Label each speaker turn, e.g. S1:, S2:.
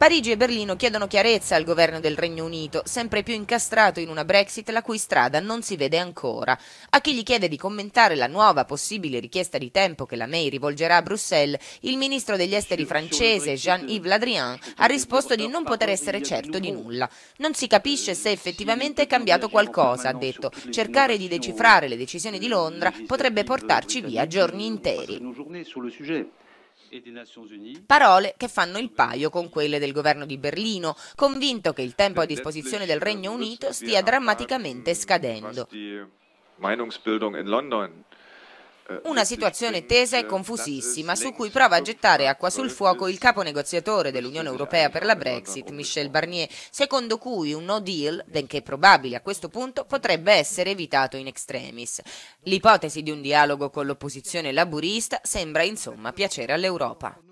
S1: Parigi e Berlino chiedono chiarezza al governo del Regno Unito, sempre più incastrato in una Brexit la cui strada non si vede ancora. A chi gli chiede di commentare la nuova possibile richiesta di tempo che la May rivolgerà a Bruxelles, il ministro degli esteri francese Jean-Yves Ladrian ha risposto di non poter essere certo di nulla. Non si capisce se effettivamente è cambiato qualcosa, ha detto. Cercare di decifrare le decisioni di Londra potrebbe portarci via giorni interi. Parole che fanno il paio con quelle del governo di Berlino, convinto che il tempo a disposizione del Regno Unito stia drammaticamente scadendo.
S2: Meinungsbildung in London una
S1: situazione tesa e confusissima su cui prova a gettare acqua sul fuoco il capo negoziatore dell'Unione Europea per la Brexit, Michel Barnier, secondo cui un no deal, benché probabile a questo punto, potrebbe essere evitato in extremis. L'ipotesi di un dialogo con l'opposizione laburista sembra insomma piacere all'Europa.